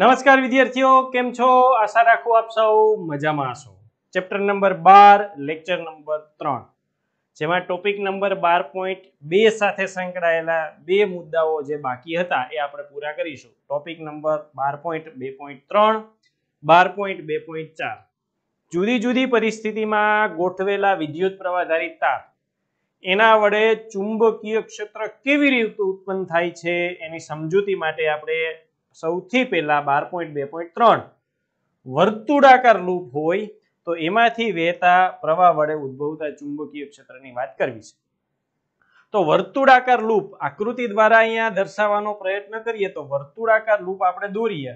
નમસ્કાર વિદ્યાર્થીઓ કેમ છો આશા રાખું આપ સૌ મજામાં હશો ચેપ્ટર નંબર બાર લેક્ચર નંબર ત્રણ જેમાં ટોપિક નંબર બાર પોઈન્ટ બે સાથે સંકળાયેલા બે મુદ્દાઓ જે બાકી હતા એ આપણે પૂરા કરીશું ટોપિક નંબર બાર પોઈન્ટ બે પોઈન્ટ ત્રણ બાર પોઈન્ટ બે પોઈન્ટ ચાર જુદી જુદી પરિસ્થિતિમાં ગોઠવેલા વિદ્યુત પ્રવાધારિત તાર એના વડે ચુંબકીય ક્ષેત્ર કેવી રીતે ઉત્પન્ન થાય છે એની સમજૂતી માટે આપણે સૌથી પહેલા બાર પોઈન્ટ બે પોઈન્ટ ત્રણ વર્તુળાકાર લૂપ હોય તો એમાંથી વહેતા પ્રવાહ વડે ઉદ્ભવતા ચુંબકીય ક્ષેત્રની વાત કરવી છે તો વર્તુળાકાર લૂપ આકૃતિ દ્વારા અહીંયા દર્શાવવાનો પ્રયત્ન કરીએ તો વર્તુળાકાર લૂપ આપણે દોરીએ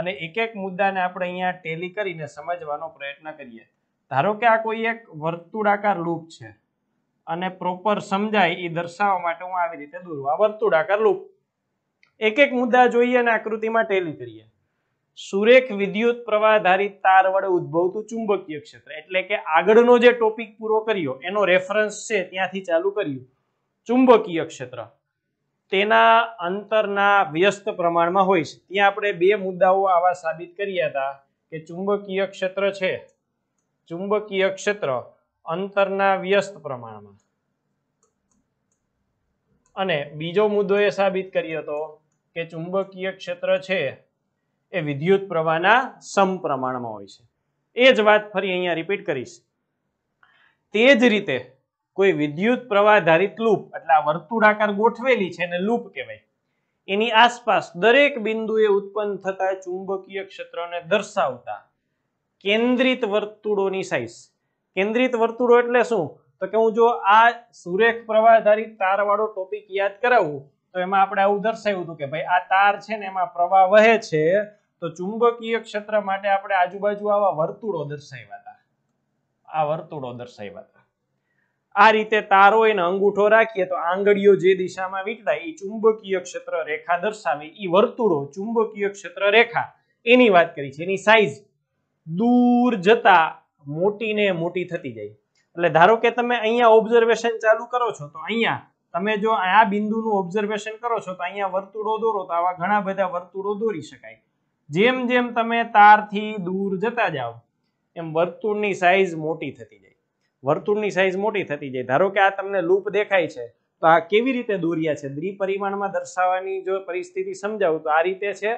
અને એક એક મુદ્દાને આપણે અહીંયા ટેલી કરીને સમજવાનો પ્રયત્ન કરીએ ધારો કે આ કોઈ એક વર્તુળાકાર લૂપ છે અને પ્રોપર સમજાય એ દર્શાવવા માટે હું આવી રીતે દોરું આ વર્તુળાકાર લૂપ એક એક મુદ્દા જોઈએ અને આકૃતિમાં ટેલી કરીએ સુરેખ વિદ્યુત પ્રવાહ ધારિત તાર વડે ઉદ્ભવતું ચુંબકીય ક્ષેત્ર એટલે કે આગળનો જે ટોપિક પૂરો કર્યો એનો રેફરન્સ છે ત્યાંથી ચાલુ કર્યું ચુંબકીય ક્ષેત્ર તેના અંતરના વ્યસ્ત પ્રમાણમાં હોય છે ત્યાં આપણે બે મુદ્દાઓ આવા સાબિત કર્યા હતા કે ચુંબકીય ક્ષેત્ર છે ચુંબકીય ક્ષેત્ર અંતરના વ્યસ્ત પ્રમાણમાં અને બીજો મુદ્દો એ સાબિત કર્યો હતો કે ચુંબકીય ક્ષેત્ર છે એ વિદ્યુત પ્રવાહના સમપ્રમાણમાં હોય છે એ જ વાત ફરી અહીંયા રિપીટ કરીશ તે જ રીતે કોઈ વિદ્યુત પ્રવાહ ધારિત લૂપ એટલે આ વર્તુળાકાર ગોઠવેલી છે એને લૂપ કહેવાય એની આસપાસ દરેક બિંદુએ ઉત્પન્ન થતા ચુંબકીય ક્ષેત્રને દર્શાવતા કેન્દ્રિત વર્તુળોની સાઈઝ કેન્દ્રિત વર્તુળો એટલે શું તો કે હું જો આ સુરેખ પ્રવાહ ધારિત તારવાળો ટોપિક યાદ કરાવું તો એમાં આપણે આવું દર્શાવ્યું હતું કે ભાઈ આ તાર છે ને એમાં પ્રવાહ વહે છે તો ચુંબકીય ક્ષેત્ર માટે આપણે આજુબાજુ આવા વર્તુળો દર્શાવ્યા હતા આ વર્તુળો દર્શાવ્યા હતા આ રીતે તારો એને અંગૂઠો રાખીએ તો આંગળીઓ જે દિશામાં વીંટળાય એ ચુંબકીય ક્ષેત્ર રેખા દર્શાવી એ વર્તુળો ચુંબકીય ક્ષેત્ર રેખા એની વાત કરી છે એની સાઈઝ દૂર જતા મોટી ને મોટી થતી જાય એટલે ધારો કે તમે અહીંયા ઓબ્ઝર્વેશન ચાલુ કરો છો તો અહીંયા તમે જો આ બિંદુનું ઓબ્ઝર્વેશન કરો છો તો અહીંયા વર્તુળો દોરો તો આવા ઘણા બધા વર્તુળો દોરી શકાય જેમ જેમ તમે તારથી દૂર જતા જાઓ એમ વર્તુળની સાઇઝ મોટી થતી જાય વર્તુળની સાઇઝ મોટી થતી જાય ધારો કે આ તમને લૂપ દેખાય છે તો આ કેવી રીતે દોર્યા છે દ્વિપરિમાણમાં દર્શાવવાની જો પરિસ્થિતિ સમજાવું તો આ રીતે છે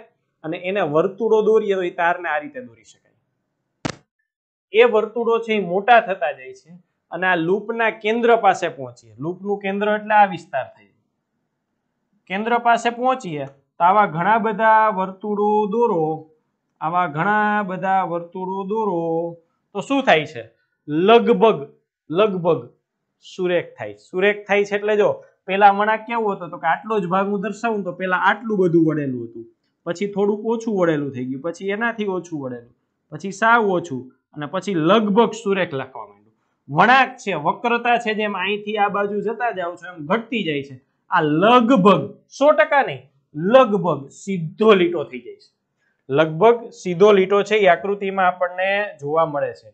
અને એને વર્તુળો દોરીએ તો એ તારને આ રીતે દોરી શકાય એ વર્તુળો છે એ મોટા થતા જાય છે અને આ લૂપના કેન્દ્ર પાસે પહોંચીએ લૂપનું કેન્દ્ર એટલે આ વિસ્તાર થઈ કેન્દ્ર પાસે પહોંચીએ તો આવા ઘણા બધા વર્તુળો દોરો આવા ઘણા બધા વર્તુળો દોરો તો શું થાય છે લગભગ લગભગ સુરેખ થાય સુરેખ થાય છે એટલે જો પેલા વણાંક કેવું હતો તો કે આટલો જ ભાગ હું દર્શાવું તો પેલા આટલું બધું વળેલું હતું પછી થોડુંક ઓછું વળેલું થઈ ગયું પછી એનાથી ઓછું વળેલું પછી સાવ ઓછું અને પછી લગભગ સુરેખ લખવામાં વળાંક છે વક્રતા છે જેમ અહીંથી આ બાજુ જતા જાવ છો એમ ઘટતી જાય છે આ લગભગ સો ટકા નહીં લગભગ સીધો લીટો થઈ જાય છે લગભગ સીધો લીટો છે એ આકૃતિમાં આપણને જોવા મળે છે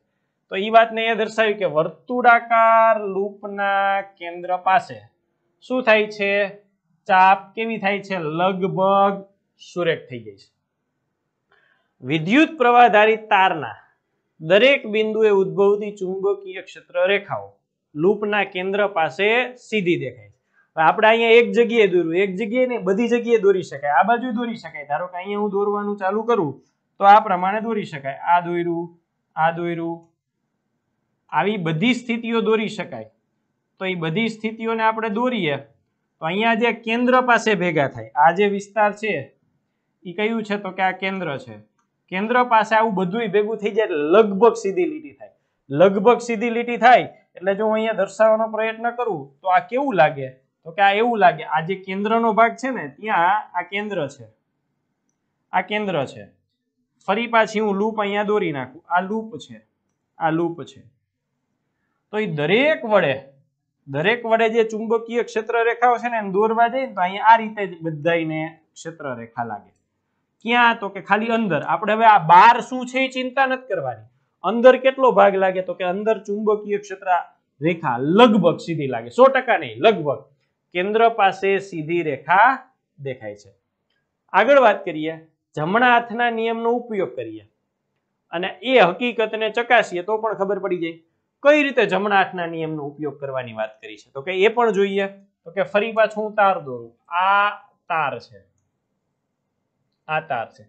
તો એ વાતને એ દર્શાવ્યું કે વર્તુળાકાર લૂપના કેન્દ્ર પાસે શું થાય છે ચાપ કેવી થાય છે લગભગ સુરેખ થઈ જાય છે વિદ્યુત પ્રવાહ તારના દરેક બિંદુએ ઉદ્ભવતી ચુંબકીય ક્ષેત્ર રેખાઓ લૂપના કેન્દ્ર પાસે સીધી દેખાય છે આપણે અહીંયા એક જગ્યાએ દોર્યું એક જગ્યાએ નહીં બધી જગ્યાએ દોરી શકાય આ બાજુ દોરી શકાય ધારો કે અહીંયા હું દોરવાનું ચાલુ કરું તો આ પ્રમાણે દોરી શકાય આ દોર્યું આ દોર્યું આવી બધી સ્થિતિઓ દોરી શકાય તો એ બધી સ્થિતિઓને આપણે દોરીએ તો અહીંયા જે કેન્દ્ર પાસે ભેગા થાય આ જે વિસ્તાર છે એ કયું છે તો કે આ કેન્દ્ર છે કેન્દ્ર પાસે આવું બધું ભેગું થઈ જાય લગભગ સીધી લીટી થાય લગભગ સીધી લીટી થાય એટલે જો હું અહીંયા દર્શાવવાનો પ્રયત્ન કરું તો આ કેવું લાગે તો કે આ એવું લાગે આ જે કેન્દ્રનો ભાગ છે ને ત્યાં આ કેન્દ્ર છે આ કેન્દ્ર છે ફરી પાછી હું લૂપ અહીંયા દોરી નાખું આ લૂપ છે આ લૂપ છે તો એ દરેક વડે દરેક વડે જે ચુંબકીય ક્ષેત્ર રેખાઓ છે ને એને દોરવા જઈએ તો અહીંયા આ રીતે જ બધાને ક્ષેત્ર રેખા લાગે ક્યાં તો કે ખાલી અંદર આપણે હવે આ બાર શું છે એ ચિંતા નથી કરવાની અંદર કેટલો ભાગ લાગે તો કે અંદર ચુંબકીય ક્ષેત્ર રેખા લગભગ સીધી લાગે સો ટકા નહીં લગભગ કેન્દ્ર પાસે સીધી રેખા દેખાય છે આગળ વાત કરીએ જમણા હાથના નિયમનો ઉપયોગ કરીએ અને એ હકીકતને ચકાસીએ તો પણ ખબર પડી જાય કઈ રીતે જમણા હાથના નિયમનો ઉપયોગ કરવાની વાત કરી છે તો કે એ પણ જોઈએ તો કે ફરી પાછું હું તાર દોરું આ તાર છે આ તાર છે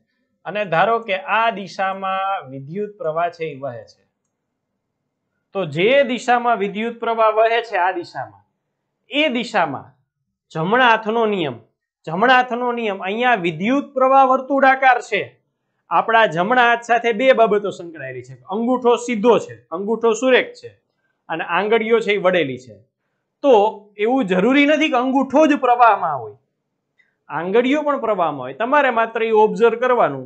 અને ધારો કે આ દિશામાં વિદ્યુત પ્રવાહ છે એ વહે છે તો જે દિશામાં વિદ્યુત પ્રવાહ વહે છે આ દિશામાં એ દિશામાં જમણા હાથનો નિયમ જમણા હાથનો નિયમ અહીંયા વિદ્યુત પ્રવાહ વર્તુળાકાર છે આપણા જમણા હાથ સાથે બે બાબતો સંકળાયેલી છે અંગૂઠો સીધો છે અંગૂઠો સુરેખ છે અને આંગળીઓ છે એ વડેલી છે તો એવું જરૂરી નથી કે અંગૂઠો જ પ્રવાહમાં હોય આંગળીઓ પણ પ્રવાહમાં હોય તમારે માત્ર એ ઓબ્ઝર્વ કરવાનું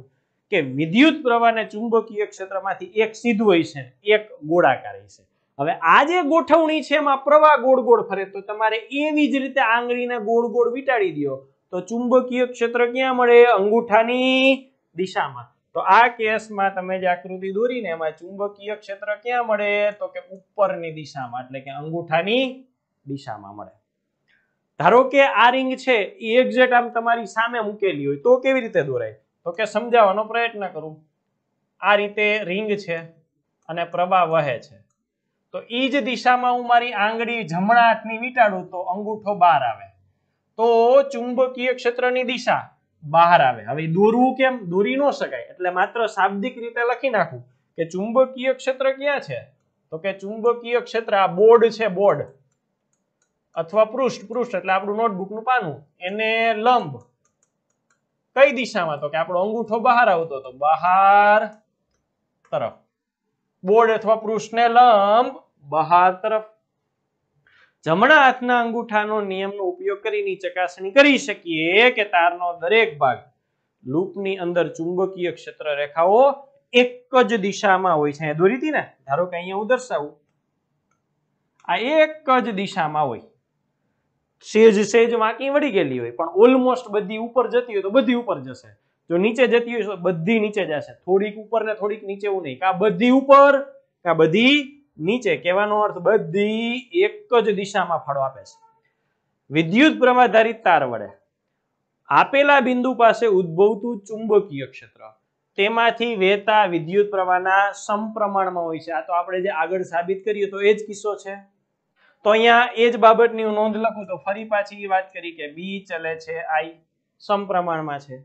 કે વિદ્યુત પ્રવાહને ચુંબકીય ક્ષેત્રમાંથી એક સીધું હોય છે એક ગોળાકાર હોય છે હવે આ જે ગોઠવણી છે એમાં પ્રવાહ ગોળ ગોળ ફરે તો તમારે એવી જ રીતે આંગળીને ગોળ ગોળ વીટાડી દો તો ચુંબકીય ક્ષેત્ર ક્યાં મળે અંગૂઠાની દિશામાં તો આ કેસમાં તમે જે આકૃતિ દોરીને એમાં ચુંબકીય ક્ષેત્ર ક્યાં મળે તો કે ઉપરની દિશામાં એટલે કે અંગૂઠાની દિશામાં મળે ધારો કે આ રિંગ છે એ એક્ઝેક્ટ આમ તમારી સામે મૂકેલી હોય તો કેવી રીતે દોરાય તો કે સમજાવવાનો પ્રયત્ન કરું આ રીતે રિંગ છે અને પ્રવાહ વહે છે તો એ જ દિશામાં હું મારી આંગળી જમણા હાથની વીંટાડું તો અંગૂઠો બહાર આવે તો ચુંબકીય ક્ષેત્રની દિશા બહાર આવે હવે દોરવું કેમ દોરી ન શકાય એટલે માત્ર શાબ્દિક રીતે લખી નાખું કે ચુંબકીય ક્ષેત્ર ક્યાં છે તો કે ચુંબકીય ક્ષેત્ર આ બોર્ડ છે બોર્ડ અથવા પૃષ્ઠ પૃષ્ઠ એટલે આપણું નોટબુક નું પાનું એને લંબ કઈ દિશામાં તો કે આપણો અંગૂઠો બહાર આવતો હતો બહાર તરફ બોર્ડ અથવા પૃષ્ઠને લંબ બહાર તરફ જમણા હાથના અંગૂઠાનો નિયમનો ઉપયોગ કરીને ચકાસણી કરી શકીએ કે તારનો દરેક ભાગ લૂપની અંદર ચુંબકીય ક્ષેત્ર રેખાઓ એક જ દિશામાં હોય છે દોરી ને ધારો કે અહીંયા હું દર્શાવું આ એક જ દિશામાં હોય સેજ સેજ વાંકી વળી ગયેલી હોય પણ ઓલમોસ્ટ બધી ઉપર જતી હોય તો બધી ઉપર જશે જો નીચે જતી હોય તો બધી નીચે જશે થોડીક ઉપર ને થોડીક નીચે એવું નહીં કા બધી ઉપર કા બધી નીચે કહેવાનો અર્થ બધી એક જ દિશામાં ફાળો આપે છે વિદ્યુત પ્રવાધારિત તાર વડે આપેલા બિંદુ પાસે ઉદ્ભવતું ચુંબકીય ક્ષેત્ર તેમાંથી વહેતા વિદ્યુત પ્રવાહના સમપ્રમાણમાં હોય છે આ તો આપણે જે આગળ સાબિત કરીએ તો એ જ કિસ્સો છે તો અહીંયા એ જ બાબતની હું નોંધ લખું તો ફરી પાછી એ વાત કરી કે બી ચલે છે આઈ સમપ્રમાણમાં છે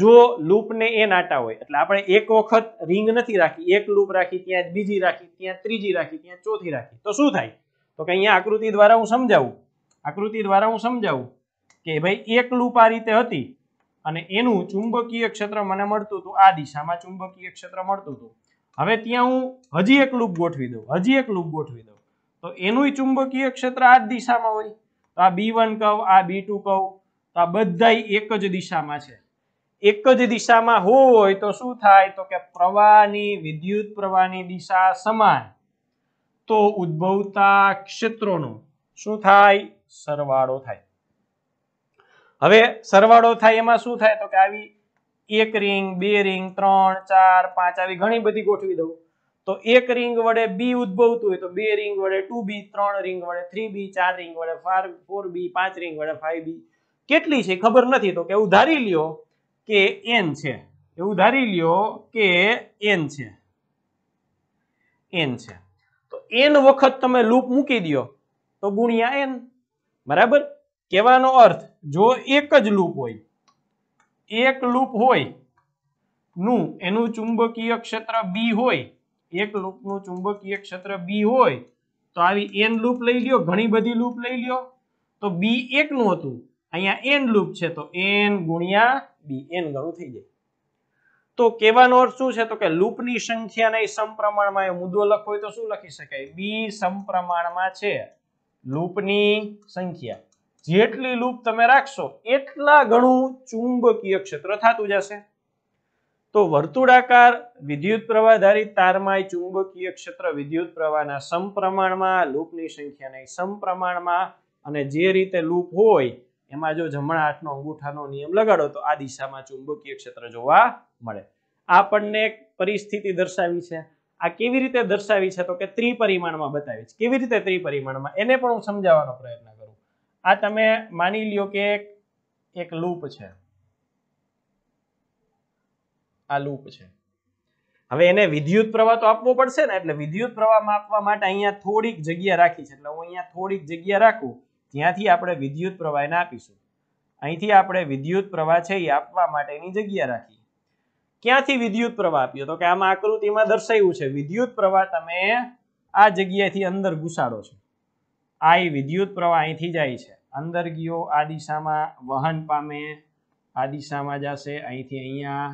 જો લૂપને એ નાટા હોય એટલે આપણે એક વખત રિંગ નથી રાખી એક લૂપ રાખી ત્યાં બીજી રાખી ત્યાં ત્રીજી રાખી ત્યાં ચોથી રાખી તો શું થાય તો કે અહીંયા આકૃતિ દ્વારા હું સમજાવું આકૃતિ દ્વારા હું સમજાવું કે ભાઈ એક લૂપ આ રીતે હતી અને એનું ચુંબકીય ક્ષેત્ર મને મળતું હતું આ દિશામાં ચુંબકીય ક્ષેત્ર મળતું હતું હવે ત્યાં હું હજી એક લૂપ ગોઠવી દઉં હજી એક લૂપ ગોઠવી દઉં તો એનું ચુંબકીય ક્ષેત્ર આ જ દિશામાં હોય તો આ બી વન કહું આ બી ટુ કહું તો આ બધા એક જ દિશામાં છે એક જ દિશામાં હોય તો શું થાય તો કે પ્રવાહની વિદ્યુત પ્રવાહની દિશા સમાન તો ઉદ્ભવતા ક્ષેત્રોનો શું થાય સરવાળો થાય હવે સરવાળો થાય એમાં શું થાય તો કે આવી એક રિંગ બે રિંગ ત્રણ ચાર પાંચ આવી ઘણી બધી ગોઠવી દઉં તો એક રિંગ વડે બી ઉદ્ભવતું હોય તો બે રિંગ વડે ટુ બી ત્રણ રિંગ વડે થ્રી બી ચાર રિંગ વડે ફોર બી પાંચ રિંગ વડે ફાઈવ બી કેટલી છે ખબર નથી તો કે એવું ધારી લ્યો કે એન છે એવું ધારી લ્યો કે એન છે એન છે તો એન વખત તમે લૂપ મૂકી દો તો ગુણ્યા એન બરાબર કહેવાનો અર્થ જો એક જ લૂપ હોય એક લૂપ હોય નું એનું ચુંબકીય ક્ષેત્ર બી હોય એક લૂપનું ચુંબકીય ક્ષેત્ર બી હોય તો આવી એન લૂપ લઈ લ્યો ઘણી બધી લૂપ લઈ લ્યો તો બી એકનું હતું અહીંયા એન લૂપ છે તો એન ગુણ્યા બી એન ગણું થઈ જાય તો કહેવાનો અર્થ શું છે તો કે લૂપની સંખ્યાને સમપ્રમાણમાં એ મુદ્દો લખવો હોય તો શું લખી શકાય બી સમપ્રમાણમાં છે લૂપની સંખ્યા જેટલી લૂપ તમે રાખશો એટલા ઘણું ચુંબકીય ક્ષેત્ર થતું જશે તો વર્તુળાકાર વિદ્યુત પ્રવાહધારી તારમાં ચુંબકીય ક્ષેત્ર વિદ્યુત પ્રવાહના સમપ્રમાણમાં લૂપની સંખ્યાને સમપ્રમાણમાં અને જે રીતે લૂપ હોય એમાં જો જમણા હાથનો અંગૂઠાનો નિયમ લગાડો તો આ દિશામાં ચુંબકીય ક્ષેત્ર જોવા મળે આપણને એક પરિસ્થિતિ દર્શાવી છે આ કેવી રીતે દર્શાવી છે તો કે ત્રિપરિમાણમાં બતાવી છે કેવી રીતે ત્રિપરિમાણમાં એને પણ હું સમજાવવાનો પ્રયત્ન કરું આ તમે માની લ્યો કે એક લૂપ છે આ લૂપ છે હવે એને વિદ્યુત પ્રવાહ તો આપવો પડશે ને એટલે વિદ્યુત પ્રવાહ માપવા માટે અહીંયા થોડીક જગ્યા રાખી છે એટલે હું અહીંયા થોડીક જગ્યા રાખું ત્યાંથી આપણે વિદ્યુત પ્રવાહ એને આપીશું અહીંથી આપણે વિદ્યુત પ્રવાહ છે એ આપવા માટેની જગ્યા રાખી ક્યાંથી વિદ્યુત પ્રવાહ આપ્યો તો કે આમાં આકૃતિમાં દર્શાવ્યું છે વિદ્યુત પ્રવાહ તમે આ જગ્યાએથી અંદર ઘુસાડો છો આ વિદ્યુત પ્રવાહ અહીંથી જાય છે અંદર ગયો આ દિશામાં વહન પામે આ દિશામાં જશે અહીંથી અહીંયા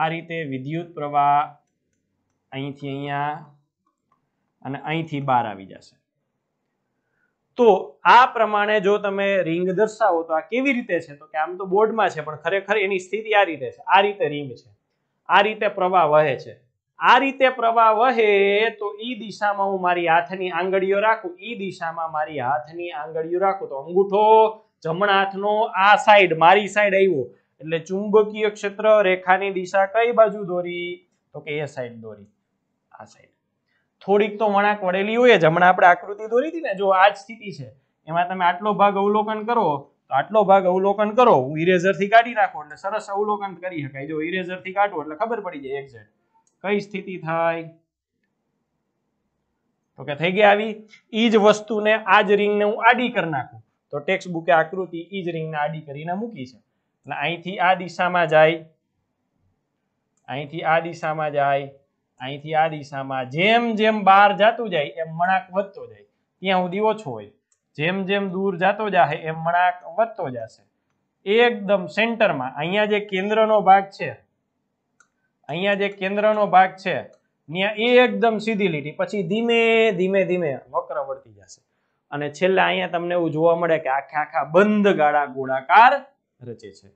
આ રીતે વિદ્યુત પ્રવાહ અહીંથી અહીંયા અને અહીંથી બહાર આવી જશે તો આ પ્રમાણે જો તમે રિંગ દર્શાવો તો આ કેવી રીતે છે તો કે આમ તો બોર્ડમાં છે પણ ખરેખર એની સ્થિતિ આ રીતે છે આ રીતે રિંગ છે આ રીતે પ્રવાહ વહે છે આ રીતે પ્રવાહ વહે તો એ દિશામાં હું મારી હાથની આંગળીઓ રાખું એ દિશામાં મારી હાથની આંગળીઓ રાખું તો અંગૂઠો જમણા હાથનો આ સાઈડ મારી સાઈડ આવ્યો એટલે ચુંબકીય ક્ષેત્ર રેખાની દિશા કઈ બાજુ દોરી તો કે એ સાઈડ દોરી આ સાઈડ થોડીક તો વણાક વળેલી હોય જ હમણાં આપણે આકૃતિ દોરી હતી ને જો આ જ સ્થિતિ છે એમાં તમે આટલો ભાગ અવલોકન કરો તો આટલો ભાગ અવલોકન કરો હું ઇરેઝરથી કાઢી નાખો એટલે સરસ અવલોકન કરી શકાય જો ઇરેઝરથી કાઢો એટલે ખબર પડી જાય એક્ઝેક્ટ કઈ સ્થિતિ થાય તો કે થઈ ગઈ આવી એ જ વસ્તુને આ જ રિંગને હું આડી કરી નાખું તો ટેક્સ્ટ બુકે આકૃતિ ઈ જ રિંગને આડી કરીને મૂકી છે એટલે અહીંથી આ દિશામાં જાય અહીંથી આ દિશામાં જાય અહીંથી આ દિશામાં જેમ જેમ બહાર જતું જાય એમ વળાંક વધતો જાય ત્યાં સુધી ઓછો હોય જેમ જેમ દૂર જતો જાય એમ વળાંક વધતો જશે એકદમ સેન્ટરમાં અહીંયા જે કેન્દ્રનો ભાગ છે અહીંયા જે કેન્દ્રનો ભાગ છે ત્યાં એકદમ સીધી લીટી પછી ધીમે ધીમે ધીમે વક્ર વળતી જશે અને છેલ્લે અહીંયા તમને એવું જોવા મળે કે આખા આખા બંધ ગાળા ગોળાકાર રચે છે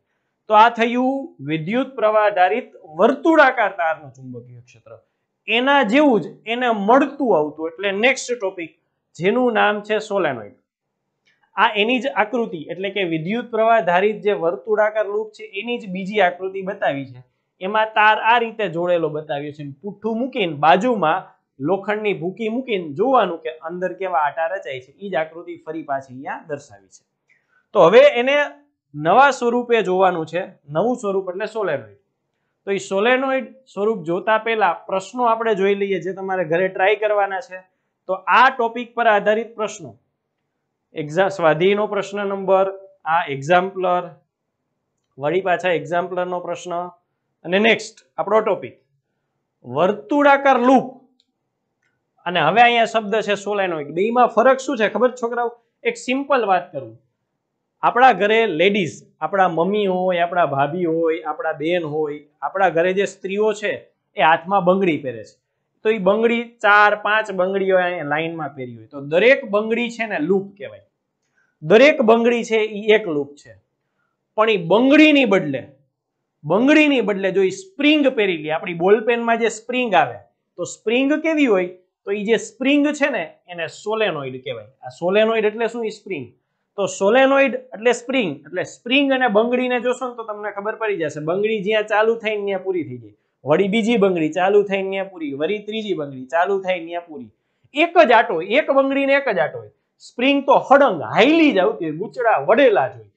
તો આ થયું વિદ્યુત પ્રવાહ આધારિત વર્તુળાકાર તારનું ચુંબકીય ક્ષેત્ર એના જેવું જ એને મળતું આવતું એટલે નેક્સ્ટ ટોપિક જેનું નામ છે સોલેનોઇડ આ એની જ આકૃતિ એટલે કે વિદ્યુત પ્રવાહ ધારિત જે વર્તુળાકાર લૂપ છે એની જ બીજી આકૃતિ બતાવી છે એમાં તાર આ રીતે જોડેલો બતાવ્યો છે પુઠ્ઠું મૂકીને બાજુમાં લોખંડની ભૂકી મૂકીને જોવાનું કે અંદર કેવા આટા રચાય છે એ જ આકૃતિ ફરી પાછી અહીંયા દર્શાવી છે તો હવે એને નવા સ્વરૂપે જોવાનું છે નવું સ્વરૂપ એટલે સોલેનોઇડ તો એ સોલેનોઇડ સ્વરૂપ જોતા પહેલા પ્રશ્નો આપણે જોઈ લઈએ જે તમારે ઘરે ટ્રાય કરવાના છે તો આ ટોપિક પર આધારિત પ્રશ્નો એક્ઝામ સ્વાધીનો પ્રશ્ન નંબર આ એક્ઝામ્પલર વળી પાછા એક્ઝામ્પલરનો પ્રશ્ન અને નેક્સ્ટ આપણો ટોપિક વર્તુળાકાર લૂપ અને હવે અહીંયા શબ્દ છે સોલેનોઇડ બેમાં ફરક શું છે ખબર છોકરાઓ એક સિમ્પલ વાત કરું આપણા ઘરે લેડીઝ આપણા મમ્મી હોય આપણા ભાભી હોય આપણા બેન હોય આપણા ઘરે જે સ્ત્રીઓ છે એ હાથમાં બંગડી પહેરે છે તો એ બંગડી ચાર પાંચ બંગડીઓ લાઈનમાં પહેરી હોય તો દરેક બંગડી છે ને લૂપ કહેવાય દરેક બંગડી છે એ એક લૂપ છે પણ એ બંગડીની બદલે બંગડીની બદલે જો એ સ્પ્રિંગ પહેરી ગઈ આપણી બોલપેનમાં જે સ્પ્રિંગ આવે તો સ્પ્રિંગ કેવી હોય તો એ જે સ્પ્રિંગ છે ને એને સોલેનોઇડ કહેવાય આ સોલેનોઇડ એટલે શું સ્પ્રિંગ તો સોલેનોઇડ એટલે સ્પ્રિંગ એટલે સ્પ્રિંગ અને બંગડીને જોશો ને તો તમને ખબર પડી જશે બંગડી જ્યાં ચાલુ થઈને ત્યાં પૂરી થઈ ગઈ વળી બીજી બંગડી ચાલુ થઈને ત્યાં પૂરી વળી ત્રીજી બંગડી ચાલુ થઈને ત્યાં પૂરી એક જ આટો એક બંગડીને એક જ આટો હોય સ્પ્રિંગ તો હડંગ હાઈલી જ આવતી હોય ગુચડા વડેલા જ હોય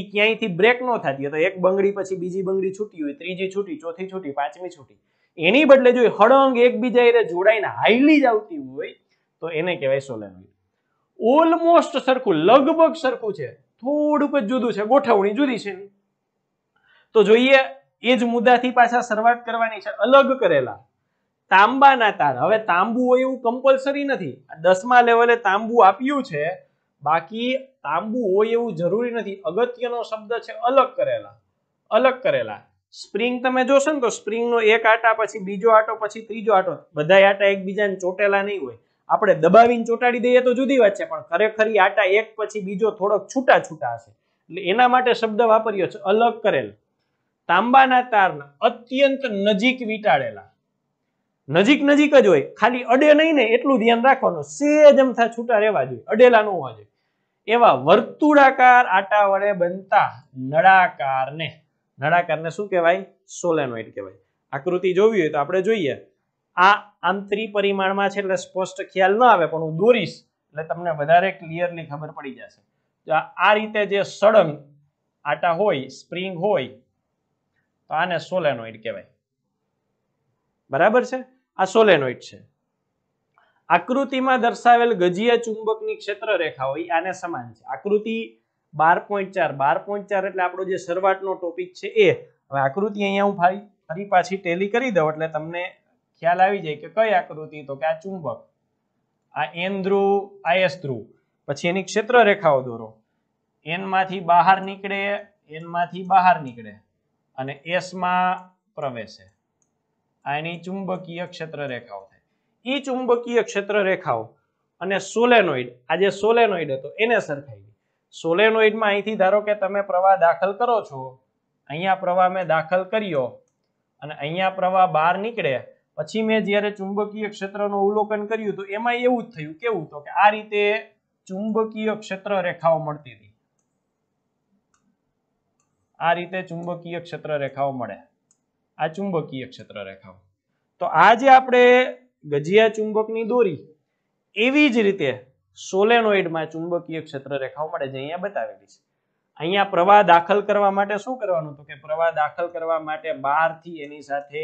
એ ક્યાંયથી બ્રેક ન થતી તો એક બંગડી પછી બીજી બંગડી છૂટી હોય ત્રીજી છૂટી ચોથી છૂટી પાંચમી છૂટી એની બદલે જો હળંગ એકબીજા જોડાઈને હાઈલી જ આવતી હોય તો એને કહેવાય સોલેનોઇડ ઓલમોસ્ટ સરખું લગભગ સરખું છે થોડુંક જ જુદું છે ગોઠવણી જુદી છે તો જોઈએ એ જ મુદ્દાથી પાછા શરૂઆત કરવાની છે અલગ કરેલા તાંબાના તાર હવે તાંબુ હોય એવું કમ્પલસરી નથી દસમા લેવલે તાંબુ આપ્યું છે બાકી તાંબુ હોય એવું જરૂરી નથી અગત્યનો શબ્દ છે અલગ કરેલા અલગ કરેલા સ્પ્રિંગ તમે જોશો ને તો સ્પ્રિંગનો એક આટા પછી બીજો આટો પછી ત્રીજો આટો બધા આટા એકબીજાને ચોટેલા નહીં હોય આપણે દબાવીને ચોટાડી દઈએ તો જુદી વાત છે પણ ખરેખર આટા એક પછી બીજો થોડોક છૂટા છૂટા હશે એટલે એના માટે શબ્દ વાપર્યો છે અલગ કરેલ તાંબાના તારના અત્યંત નજીક વીંટાળેલા નજીક નજીક જ હોય ખાલી અડે નહીં ને એટલું ધ્યાન રાખવાનું સેજ અમથા છૂટા રહેવા જોઈએ અડેલા ન હોવા જોઈએ એવા વર્તુળાકાર આટા વડે બનતા નળાકારને નળાકારને શું કહેવાય સોલેનોઇડ કહેવાય આકૃતિ જોવી હોય તો આપણે જોઈએ આ આમ ત્રિપરિમાણમાં છે એટલે સ્પષ્ટ ખ્યાલ ન આવે પણ હું દોરીશ એટલે તમને વધારે ક્લિયરલી ખબર પડી જશે તો આ રીતે જે સળંગ આટા હોય સ્પ્રિંગ હોય તો આને સોલેનોઇડ કહેવાય બરાબર છે આ સોલેનોઇડ છે આકૃતિમાં દર્શાવેલ ગજીય ચુંબકની ક્ષેત્ર રેખા હોય આને સમાન છે આકૃતિ બાર પોઈન્ટ ચાર બાર પોઈન્ટ ચાર એટલે આપણો જે શરૂઆતનો ટોપિક છે એ હવે આકૃતિ અહીંયા હું ફરી ફરી પાછી ટેલી કરી દઉં એટલે તમને ખ્યાલ આવી જાય કે કઈ આકૃતિ તો કે આ ચુંબક આ એન ધ્રુવ આ એસ ધ્રુવ પછી એની ક્ષેત્ર રેખાઓ દોરો એન માંથી બહાર નીકળે એન માંથી બહાર નીકળે અને એસ માં પ્રવેશે આ એની ચુંબકીય ક્ષેત્ર રેખાઓ થાય એ ચુંબકીય ક્ષેત્ર રેખાઓ અને સોલેનોઇડ આ જે સોલેનોઇડ હતો એને સરખાઈ સરખાવી સોલેનોઇડમાં અહીંથી ધારો કે તમે પ્રવાહ દાખલ કરો છો અહીંયા પ્રવાહ મેં દાખલ કર્યો અને અહીંયા પ્રવાહ બહાર નીકળે પછી મેં જ્યારે ચુંબકીય ક્ષેત્રનું અવલોકન કર્યું તો એમાં એવું જ થયું કેવું તો કે આ રીતે ચુંબકીય ક્ષેત્ર રેખાઓ મળતી હતી આ રીતે ચુંબકીય ક્ષેત્ર રેખાઓ મળે આ ચુંબકીય ક્ષેત્ર રેખાઓ તો આ જે આપણે ગજિયા ચુંબકની દોરી એવી જ રીતે સોલેનોઇડમાં ચુંબકીય ક્ષેત્ર રેખાઓ મળે જે અહીંયા બતાવેલી છે અહીંયા પ્રવાહ દાખલ કરવા માટે શું કરવાનું તો કે પ્રવાહ દાખલ કરવા માટે બહારથી એની સાથે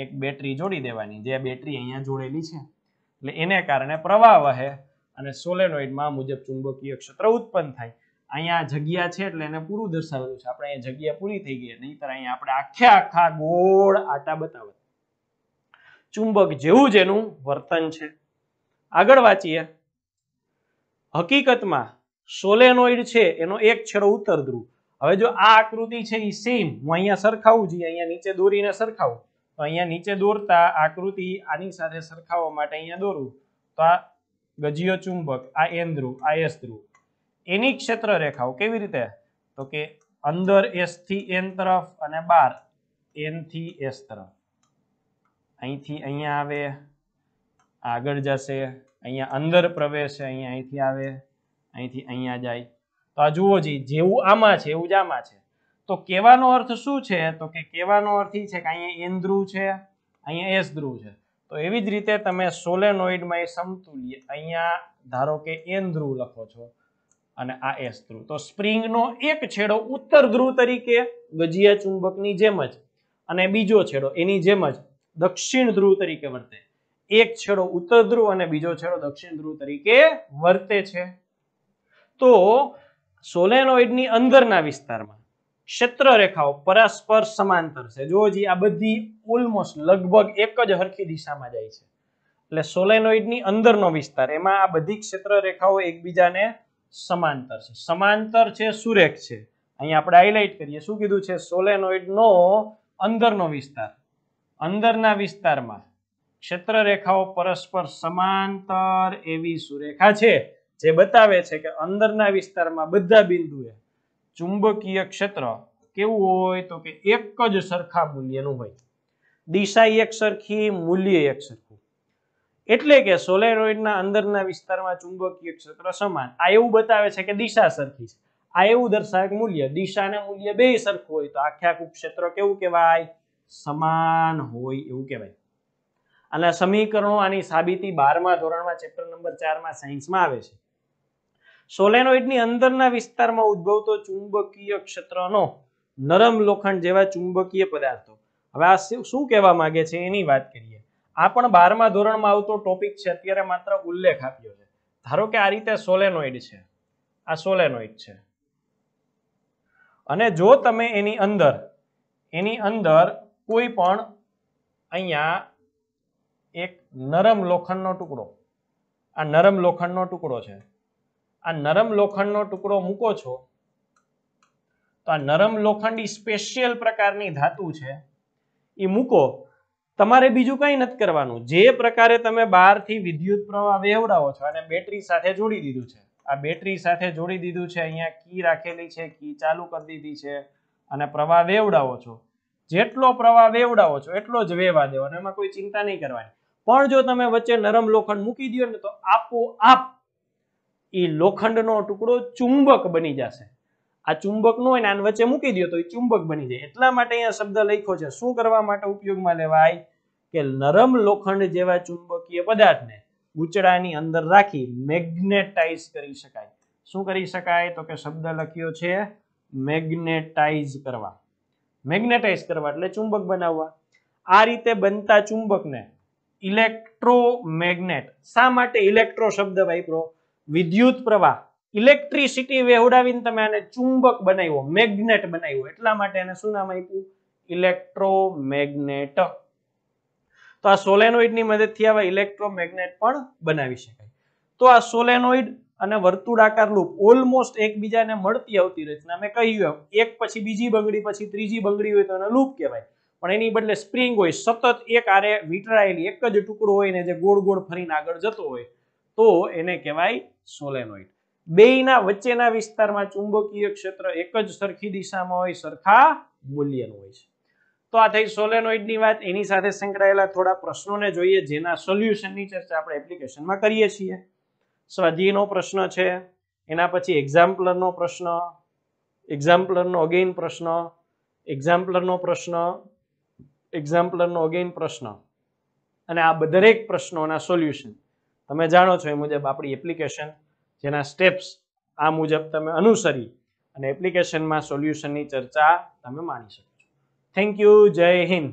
એક બેટરી જોડી દેવાની જે બેટરી અહીંયા જોડેલી છે એટલે એને કારણે પ્રવાહ વહે અને સોલેનોઇડમાં મુજબ ચુંબકીય ક્ષેત્ર ઉત્પન્ન થાય અહીંયા જગ્યા છે એટલે એને પૂરું દર્શાવેલું છે આપણે અહીંયા જગ્યા પૂરી થઈ ગઈ નહીતર અહીંયા આપણે આખે આખા ગોળ આટા બતાવે ચુંબક જેવું જ એનું વર્તન છે આગળ વાંચીએ હકીકતમાં સોલેનોઇડ છે એનો એક છેડો ઉત્તર ધ્રુવ હવે જો આ આકૃતિ છે એ સેમ હું અહીંયા સરખાવું જોઈએ અહીંયા નીચે દોરીને સરખાવું તો અહીંયા નીચે દોરતા આકૃતિ આની સાથે સરખાવવા માટે અહીંયા દોરું તો આ ગજીયો ચુંબક આ એન્દ્રુ આ એસ એની ક્ષેત્ર રેખાઓ કેવી રીતે તો કે અંદર એસ થી એન તરફ અને બાર એન થી એસ તરફ અહીંથી અહીંયા આવે આગળ જશે અહીંયા અંદર પ્રવેશે અહીંયા અહીંથી આવે અહીંથી અહીંયા જાય તો આ જુઓ જી જેવું આમાં છે એવું જ આમાં છે તો કહેવાનો અર્થ શું છે તો કે કહેવાનો અર્થ એ છે કે અહીંયા એન ધ્રુવ છે અહીંયા એસ ધ્રુવ છે તો એવી જ રીતે તમે સોલેનોઇડમાં એ સમતુલ્ય અહીંયા ધારો કે એન ધ્રુવ લખો છો અને આ એસ ધ્રુવ તો સ્પ્રિંગનો એક છેડો ઉત્તર ધ્રુવ તરીકે ગજિયા ચુંબકની જેમ જ અને બીજો છેડો એની જેમ જ દક્ષિણ ધ્રુવ તરીકે વર્તે એક છેડો ઉત્તર ધ્રુવ અને બીજો છેડો દક્ષિણ ધ્રુવ તરીકે વર્તે છે તો સોલેનોઇડની અંદરના વિસ્તારમાં ક્ષેત્ર રેખાઓ પરસ્પર સમાંતર છે જો જી આ બધી ઓલમોસ્ટ લગભગ એક જ હરખી દિશામાં જાય છે એટલે સોલેનોઇડની અંદરનો વિસ્તાર એમાં આ બધી ક્ષેત્ર રેખાઓ એકબીજાને સમાંતર છે સમાંતર છે સુરેખ છે અહીંયા આપણે હાઇલાઇટ કરીએ શું કીધું છે સોલેનોઇડનો અંદરનો વિસ્તાર અંદરના વિસ્તારમાં ક્ષેત્ર રેખાઓ પરસ્પર સમાંતર એવી સુરેખા છે જે બતાવે છે કે અંદરના વિસ્તારમાં બધા બિંદુએ ચુંબકીય ક્ષેત્ર કેવું હોય તો કે એક જ સરખા મૂલ્યનું હોય દિશા એક સરખી મૂલ્ય એક સરખું એટલે કે સોલેરોઇડના અંદરના વિસ્તારમાં ચુંબકીય ક્ષેત્ર સમાન આ એવું બતાવે છે કે દિશા સરખી છે આ એવું દર્શાવે મૂલ્ય દિશા મૂલ્ય બે સરખું હોય તો આખે આખું ક્ષેત્ર કેવું કહેવાય સમાન હોય એવું કહેવાય અને સમીકરણો આની સાબિતી બારમા ધોરણમાં ચેપ્ટર નંબર ચારમાં સાયન્સમાં આવે છે સોલેનોઇડની અંદરના વિસ્તારમાં ઉદ્ભવતો ચુંબકીય ક્ષેત્રનો નરમ લોખંડ જેવા ચુંબકીય પદાર્થો હવે આ શું કહેવા માંગે છે એની વાત કરીએ આ પણ બારમા ધોરણમાં આવતો ટોપિક છે અત્યારે માત્ર ઉલ્લેખ આપ્યો છે ધારો કે આ રીતે સોલેનોઇડ છે આ સોલેનોઇડ છે અને જો તમે એની અંદર એની અંદર કોઈ પણ અહીંયા એક નરમ લોખંડનો ટુકડો આ નરમ લોખંડનો ટુકડો છે આ નરમ લોખંડનો ટુકડો મૂકો છો તો આ નરમ લોખંડી સ્પેશિયલ પ્રકારની ધાતુ છે એ મૂકો તમારે બીજું કંઈ નથી કરવાનું જે પ્રકારે તમે બહારથી વિદ્યુત પ્રવાહ વહેવડાવો છો અને બેટરી સાથે જોડી દીધું છે આ બેટરી સાથે જોડી દીધું છે અહીંયા કી રાખેલી છે કી ચાલુ કરી દીધી છે અને પ્રવાહ વેવડાવો છો જેટલો પ્રવાહ વેવડાવો છો એટલો જ વેવા દેવો અને એમાં કોઈ ચિંતા નહીં કરવાની પણ જો તમે વચ્ચે નરમ લોખંડ મૂકી દો ને તો આપોઆપ એ લોખંડનો ટુકડો ચુંબક બની જશે આ ચુંબક નો હોય વચ્ચે મૂકી દો તો એ ચુંબક બની જાય એટલા માટે અહીંયા શબ્દ લખ્યો છે શું કરવા માટે ઉપયોગમાં લેવાય કે નરમ લોખંડ જેવા ચુંબકીય પદાર્થને ગુચડાની અંદર રાખી મેગ્નેટાઇઝ કરી શકાય શું કરી શકાય તો કે શબ્દ લખ્યો છે મેગ્નેટાઇઝ કરવા મેગ્નેટાઇઝ કરવા એટલે ચુંબક બનાવવા આ રીતે બનતા ચુંબકને ઇલેક્ટ્રોમેગ્નેટ શા માટે ઇલેક્ટ્રો શબ્દ વાપરો વિદ્યુત પ્રવાહ ઇલેક્ટ્રિસિટી વહેવડાવીને તમે આને ચુંબક બનાવ્યો મેગ્નેટ બનાવ્યો એટલા માટે એને શું નામ આપ્યું ઇલેક્ટ્રોમેગ્નેટ તો આ સોલેનોઇડની મદદથી આવા ઇલેક્ટ્રોમેગ્નેટ પણ બનાવી શકાય તો આ સોલેનોઇડ અને વર્તુળાકાર લૂપ ઓલમોસ્ટ એકબીજાને મળતી આવતી રચના મેં કહ્યું એમ એક પછી બીજી બંગડી પછી ત્રીજી બંગડી હોય તો એને લૂપ કહેવાય પણ એની બદલે સ્પ્રિંગ હોય સતત એક આરે વીટરાયેલી એક જ ટુકડો હોય ને જે ગોળ ગોળ ફરીને આગળ જતો હોય તો એને કહેવાય સોલેનોઇડ બેયના વચ્ચેના વિસ્તારમાં ચુંબકીય ક્ષેત્ર એક જ સરખી દિશામાં હોય સરખા મૂલ્યનું હોય છે તો આ થઈ સોલેનોઇડની વાત એની સાથે સંકળાયેલા થોડા પ્રશ્નોને જોઈએ જેના સોલ્યુશનની ચર્ચા આપણે એપ્લિકેશનમાં કરીએ છીએ સ્વાધીનો પ્રશ્ન છે એના પછી એક્ઝામ્પલરનો પ્રશ્ન એક્ઝામ્પલરનો અગેન પ્રશ્ન એક્ઝામ્પલરનો પ્રશ્ન એક્ઝામ્પલરનો અગેઇન પ્રશ્ન અને આ દરેક પ્રશ્નોના સોલ્યુશન તમે જાણો છો એ મુજબ આપણી એપ્લિકેશન જેના સ્ટેપ્સ આ મુજબ તમે અનુસરી અને એપ્લિકેશનમાં સોલ્યુશનની ચર્ચા તમે માણી શકો છો થેન્ક યુ જય હિન્દ